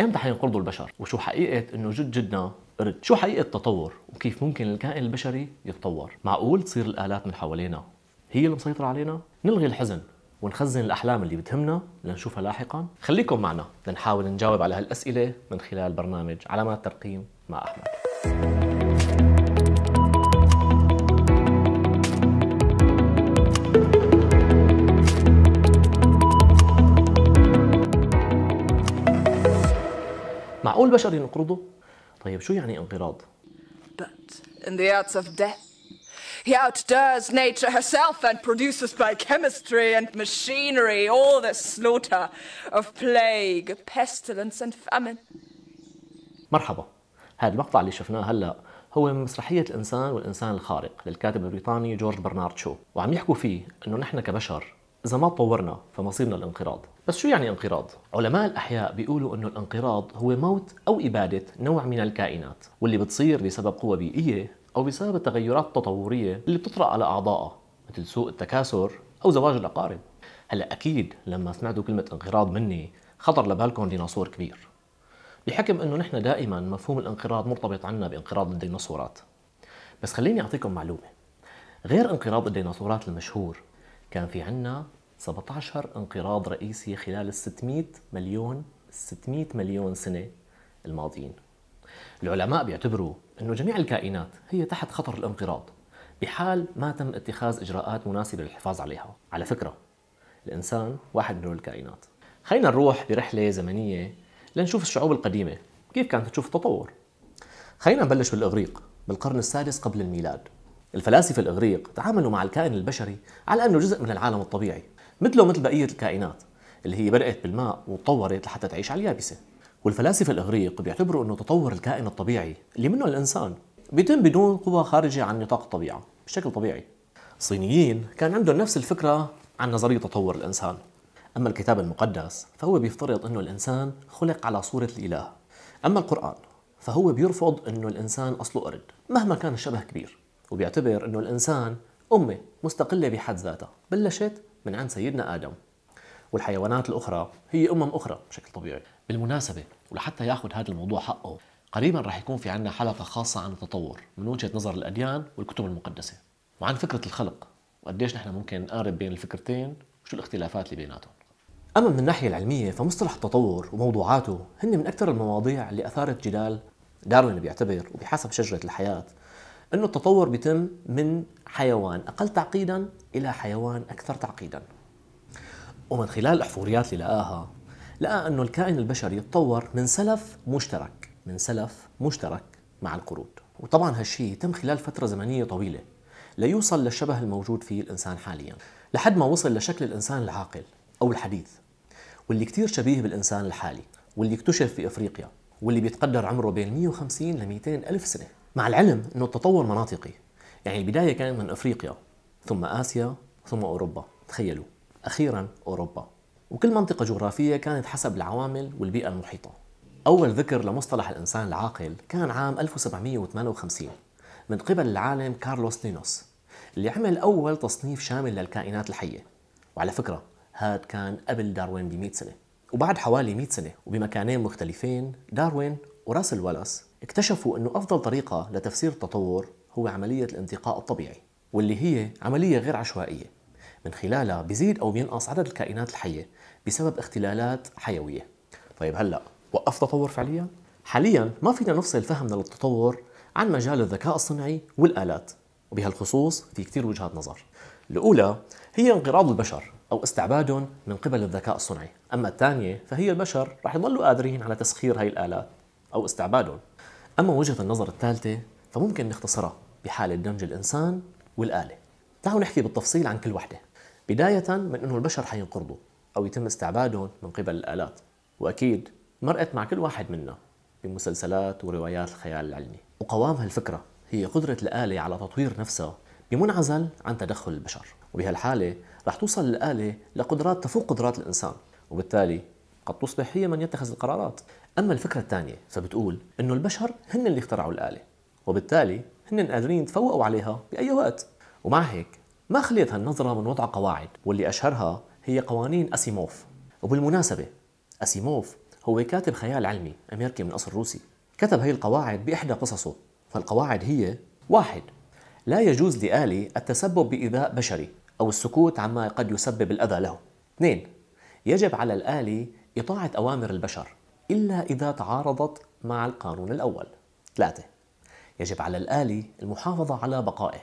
امتى حينقرضوا البشر وشو حقيقه انه جد جدنا قرد شو حقيقه التطور وكيف ممكن الكائن البشري يتطور معقول تصير الالات من حوالينا هي المسيطره علينا نلغي الحزن ونخزن الأحلام اللي بتهمنا لنشوفها لاحقا خليكم معنا لنحاول نجاوب على هالأسئلة من خلال برنامج علامات ترقيم مع أحمد معقول بشر ينقرضوا طيب شو يعني انقراض But in the arts of death He outdoes nature herself and produces by chemistry and machinery all the slaughter of plague, pestilence and famine. مرحبا هذا المقطع اللي شفناه هلا هو من مسرحية الإنسان والإنسان الخارق للكاتب البريطاني جورج برنارد شو وعم يحكوا فيه إنه نحن كبشر إذا ما تطورنا فمصيرنا الانقراض بس شو يعني انقراض؟ علماء الأحياء بيقولوا أنه الانقراض هو موت أو إبادة نوع من الكائنات واللي بتصير بسبب قوى بيئية أو بسبب التغيرات التطورية اللي بتطرأ على أعضائها مثل سوء التكاثر أو زواج الأقارب هلا أكيد لما سمعتوا كلمة انقراض مني خطر لبالكم ديناصور كبير بحكم أنه نحن دائما مفهوم الانقراض مرتبط عنا بانقراض الديناصورات بس خليني أعطيكم معلومة غير انقراض الديناصورات المشهور كان في عنا 17 انقراض رئيسي خلال ال 600 مليون 600 مليون سنة الماضيين العلماء بيعتبروا أنه جميع الكائنات هي تحت خطر الانقراض بحال ما تم اتخاذ إجراءات مناسبة للحفاظ عليها على فكرة الإنسان واحد من الكائنات خلينا نروح برحلة زمنية لنشوف الشعوب القديمة كيف كانت تشوف التطور خلينا نبلش بالإغريق بالقرن السادس قبل الميلاد الفلاسفة الإغريق تعاملوا مع الكائن البشري على أنه جزء من العالم الطبيعي مثله مثل بقية الكائنات اللي هي بدأت بالماء وتطورت لحتى تعيش على اليابسة والفلاسفة الإغريق بيعتبروا أنه تطور الكائن الطبيعي اللي منه الإنسان بيتم بدون قوى خارجة عن نطاق الطبيعة بشكل طبيعي الصينيين كان عندهم نفس الفكرة عن نظرية تطور الإنسان أما الكتاب المقدس فهو بيفترض أنه الإنسان خلق على صورة الإله أما القرآن فهو بيرفض أنه الإنسان أصله قرد مهما كان الشبه كبير وبيعتبر أنه الإنسان أمة مستقلة بحد ذاتها بلشت من عند سيدنا آدم والحيوانات الأخرى هي أمم أخرى بشكل طبيعي بالمناسبة ولحتى ياخذ هذا الموضوع حقه قريبا رح يكون في عنا حلقة خاصة عن التطور من وجهة نظر الأديان والكتب المقدسة وعن فكرة الخلق وقديش نحن ممكن نقارب بين الفكرتين وشو الاختلافات اللي بيناتهم أما من الناحية العلمية فمصطلح التطور وموضوعاته هن من أكثر المواضيع اللي أثارت جدال داروين بيعتبر وبحسب شجرة الحياة انه التطور بيتم من حيوان اقل تعقيدا الى حيوان اكثر تعقيدا ومن خلال الاحفوريات اللي لقاها لقى انه الكائن البشري يتطور من سلف مشترك من سلف مشترك مع القرود وطبعا هالشيء تم خلال فتره زمنيه طويله ليوصل للشبه الموجود فيه الانسان حاليا لحد ما وصل لشكل الانسان العاقل او الحديث واللي كتير شبيه بالانسان الحالي واللي اكتشف في افريقيا واللي بيتقدر عمره بين 150 ل 200 الف سنه مع العلم أنه التطور مناطقي يعني البداية كانت من أفريقيا ثم آسيا ثم أوروبا تخيلوا أخيرا أوروبا وكل منطقة جغرافية كانت حسب العوامل والبيئة المحيطة أول ذكر لمصطلح الإنسان العاقل كان عام 1758 من قبل العالم كارلوس لينوس اللي عمل أول تصنيف شامل للكائنات الحية وعلى فكرة هاد كان قبل داروين ب 100 سنة وبعد حوالي 100 سنة وبمكانين مختلفين داروين وراسل والاس اكتشفوا أنه أفضل طريقة لتفسير التطور هو عملية الانتقاء الطبيعي واللي هي عملية غير عشوائية من خلالها بيزيد أو بينقص عدد الكائنات الحية بسبب اختلالات حيوية طيب هلأ وقف تطور فعليا؟ حاليا ما فينا نفصل فهمنا للتطور عن مجال الذكاء الصنعي والآلات وبهالخصوص في كثير وجهات نظر الأولى هي انقراض البشر أو استعبادهم من قبل الذكاء الصنعي أما الثانية فهي البشر رح يضلوا قادرين على تسخير هاي الآلات أو استعبادهم أما وجهة النظر الثالثة فممكن نختصرها بحالة دمج الإنسان والآلة تعالوا نحكي بالتفصيل عن كل وحدة بداية من أنه البشر حينقرضوا أو يتم استعبادهم من قبل الآلات وأكيد مرقت مع كل واحد منا بمسلسلات وروايات الخيال العلمي وقوام هالفكرة هي قدرة الآلة على تطوير نفسها بمنعزل عن تدخل البشر وبهالحالة رح توصل الآلة لقدرات تفوق قدرات الإنسان وبالتالي قد تصبح هي من يتخذ القرارات أما الفكرة الثانية فبتقول إنه البشر هن اللي اخترعوا الآلة وبالتالي هن قادرين يتفوقوا عليها بأي وقت ومع هيك ما خليت هالنظرة من وضع قواعد واللي أشهرها هي قوانين أسيموف وبالمناسبة أسيموف هو كاتب خيال علمي أمريكي من أصل روسي كتب هي القواعد بإحدى قصصه فالقواعد هي واحد لا يجوز لآلي التسبب بإيذاء بشري أو السكوت عما قد يسبب الأذى له اثنين يجب على الآلي إطاعة أوامر البشر إلا إذا تعارضت مع القانون الأول. ثلاثة يجب على الآلي المحافظة على بقائه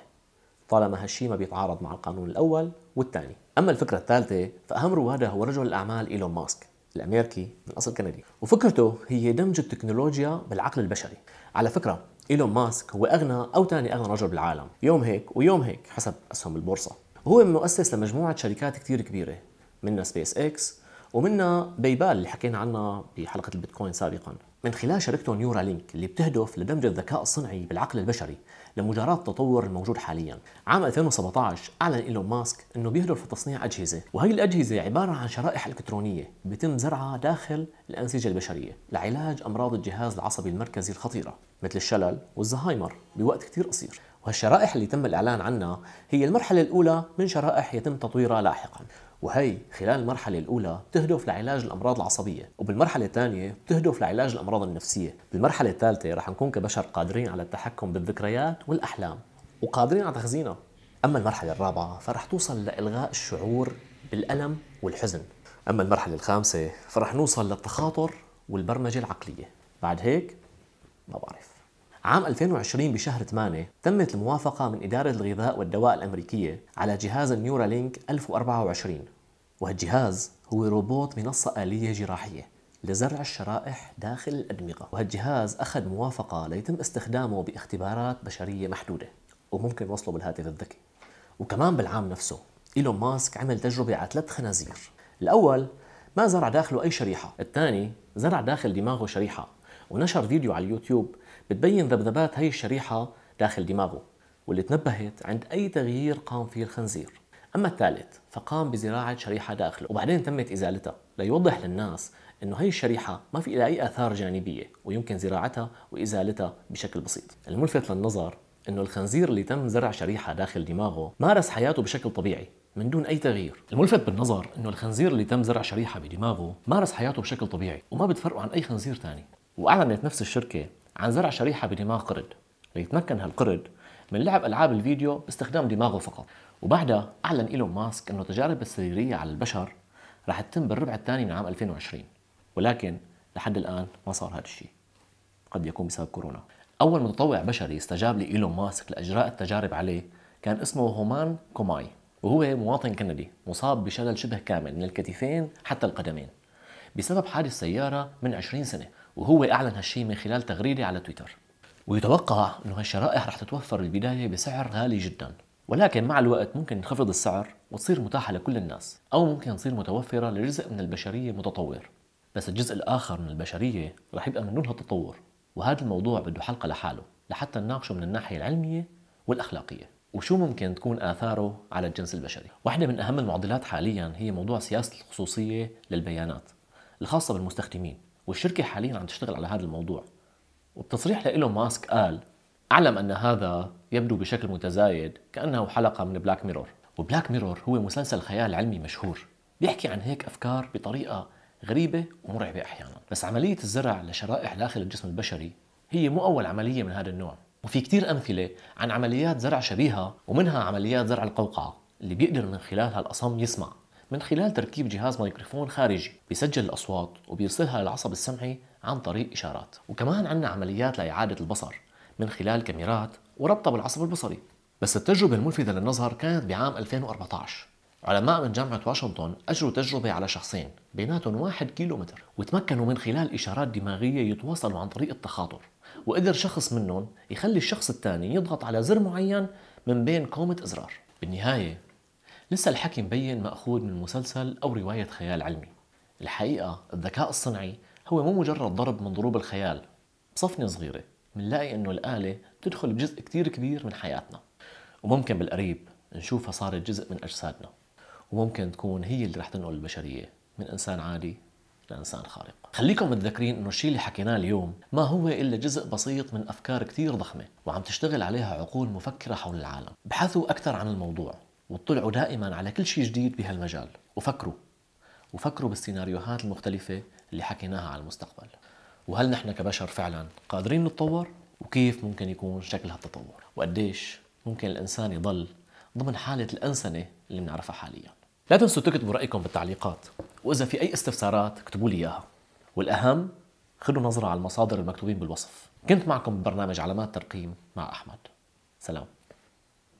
طالما هالشيء ما بيتعارض مع القانون الأول والثاني. أما الفكرة الثالثة فأهم روادها هو رجل الأعمال إيلون ماسك الأمريكي من أصل كندي وفكرته هي دمج التكنولوجيا بالعقل البشري على فكرة إيلون ماسك هو أغنى أو ثاني أغنى رجل بالعالم يوم هيك ويوم هيك حسب أسهم البورصة وهو مؤسس لمجموعة شركات كثير كبيرة منها سبيس إكس ومنها بايبال اللي حكينا عنها بحلقه البيتكوين سابقا من خلال شركته نيورا لينك اللي بتهدف لدمج الذكاء الصنعي بالعقل البشري لمجاراة التطور الموجود حاليا عام 2017 أعلن إيلون ماسك أنه بيهدف لتصنيع أجهزة وهي الأجهزة عبارة عن شرائح إلكترونية بيتم زرعها داخل الأنسجة البشرية لعلاج أمراض الجهاز العصبي المركزي الخطيرة مثل الشلل والزهايمر بوقت كتير قصير وهالشرائح اللي تم الإعلان عنها هي المرحلة الأولى من شرائح يتم تطويرها لاحقا وهي خلال المرحلة الأولى بتهدف لعلاج الأمراض العصبية وبالمرحلة الثانية بتهدف لعلاج الأمراض النفسية بالمرحلة الثالثة رح نكون كبشر قادرين على التحكم بالذكريات والأحلام وقادرين على تخزينها أما المرحلة الرابعة فرح توصل لإلغاء الشعور بالألم والحزن أما المرحلة الخامسة فرح نوصل للتخاطر والبرمجة العقلية بعد هيك ما بعرف عام 2020 بشهر 8 تمت الموافقة من إدارة الغذاء والدواء الأمريكية على جهاز النيورالينك 1024 وهالجهاز هو روبوت منصة آلية جراحية لزرع الشرائح داخل الأدمغة وهالجهاز أخذ موافقة ليتم استخدامه باختبارات بشرية محدودة وممكن وصله بالهاتف الذكي وكمان بالعام نفسه إيلون ماسك عمل تجربة على ثلاث خنازير الأول ما زرع داخله أي شريحة الثاني زرع داخل دماغه شريحة ونشر فيديو على اليوتيوب بتبين ذبذبات هي الشريحة داخل دماغه واللي تنبهت عند أي تغيير قام فيه الخنزير أما الثالث فقام بزراعة شريحة داخله وبعدين تمت إزالتها ليوضح للناس أنه هي الشريحة ما في لها أي آثار جانبية ويمكن زراعتها وإزالتها بشكل بسيط الملفت للنظر أنه الخنزير اللي تم زرع شريحة داخل دماغه مارس حياته بشكل طبيعي من دون أي تغيير الملفت بالنظر أنه الخنزير اللي تم زرع شريحة بدماغه مارس حياته بشكل طبيعي وما بتفرقه عن أي خنزير تاني وأعلنت نفس الشركة عن زرع شريحة بدماغ قرد ليتمكن هالقرد من لعب ألعاب الفيديو باستخدام دماغه فقط وبعدها أعلن إيلون ماسك أنه التجارب السريرية على البشر رح تتم بالربع الثاني من عام 2020 ولكن لحد الآن ما صار هذا الشيء قد يكون بسبب كورونا أول متطوع بشري استجاب لإيلون ماسك لإجراء التجارب عليه كان اسمه هومان كوماي وهو مواطن كندي مصاب بشلل شبه كامل من الكتفين حتى القدمين بسبب حادث سيارة من 20 سنة وهو أعلن هالشيء من خلال تغريدة على تويتر ويتوقع أنه هالشرائح رح تتوفر بالبداية بسعر غالي جدا ولكن مع الوقت ممكن ينخفض السعر وتصير متاحة لكل الناس أو ممكن تصير متوفرة لجزء من البشرية متطور بس الجزء الآخر من البشرية رح يبقى دون التطور وهذا الموضوع بده حلقة لحاله لحتى نناقشه من الناحية العلمية والأخلاقية وشو ممكن تكون آثاره على الجنس البشري واحدة من أهم المعضلات حاليا هي موضوع سياسة الخصوصية للبيانات الخاصة بالمستخدمين والشركه حاليا عم تشتغل على هذا الموضوع وبتصريح لإيلون ماسك قال أعلم أن هذا يبدو بشكل متزايد كأنه حلقة من بلاك ميرور وبلاك ميرور هو مسلسل خيال علمي مشهور بيحكي عن هيك أفكار بطريقة غريبة ومرعبة أحيانا بس عملية الزرع لشرائح داخل الجسم البشري هي مو أول عملية من هذا النوع وفي كتير أمثلة عن عمليات زرع شبيهة ومنها عمليات زرع القوقعة اللي بيقدر من خلالها الأصم يسمع من خلال تركيب جهاز ميكروفون خارجي بيسجل الأصوات وبيرسلها للعصب السمعي عن طريق إشارات وكمان عندنا عمليات لإعادة البصر من خلال كاميرات وربطها بالعصب البصري بس التجربة الملفتة للنظر كانت بعام 2014 علماء من جامعة واشنطن أجروا تجربة على شخصين بيناتهم واحد كيلومتر وتمكنوا من خلال إشارات دماغية يتواصلوا عن طريق التخاطر وقدر شخص منهم يخلي الشخص الثاني يضغط على زر معين من بين كومة أزرار بالنهاية لسه الحكي مبين مأخوذ من مسلسل أو رواية خيال علمي الحقيقة الذكاء الصنعي هو مو مجرد ضرب من ضروب الخيال بصفنة صغيرة بنلاقي إنه الآلة بتدخل بجزء كتير كبير من حياتنا وممكن بالقريب نشوفها صارت جزء من أجسادنا وممكن تكون هي اللي رح تنقل البشرية من إنسان عادي لإنسان خارق خليكم متذكرين إنه الشيء اللي حكيناه اليوم ما هو إلا جزء بسيط من أفكار كتير ضخمة وعم تشتغل عليها عقول مفكرة حول العالم بحثوا أكثر عن الموضوع وطلعوا دائما على كل شيء جديد بهالمجال وفكروا وفكروا بالسيناريوهات المختلفة اللي حكيناها على المستقبل وهل نحن كبشر فعلا قادرين نتطور وكيف ممكن يكون شكل هالتطور وقديش ممكن الإنسان يضل ضمن حالة الأنسنة اللي بنعرفها حاليا لا تنسوا تكتبوا رأيكم بالتعليقات وإذا في أي استفسارات اكتبوا لي إياها والأهم خذوا نظرة على المصادر المكتوبين بالوصف كنت معكم ببرنامج علامات ترقيم مع أحمد سلام